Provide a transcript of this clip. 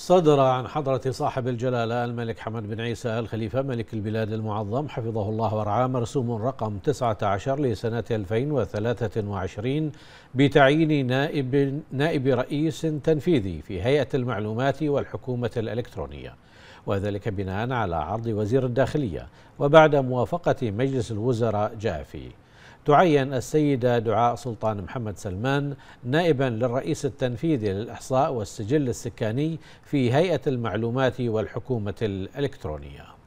صدر عن حضرة صاحب الجلالة الملك حمد بن عيسى الخليفة ملك البلاد المعظم حفظه الله ورعاه مرسوم رقم 19 لسنة 2023 بتعيين نائب نائب رئيس تنفيذي في هيئة المعلومات والحكومة الإلكترونية وذلك بناء على عرض وزير الداخلية وبعد موافقة مجلس الوزراء جاء فيه تعين السيدة دعاء سلطان محمد سلمان نائبا للرئيس التنفيذي للإحصاء والسجل السكاني في هيئة المعلومات والحكومة الإلكترونية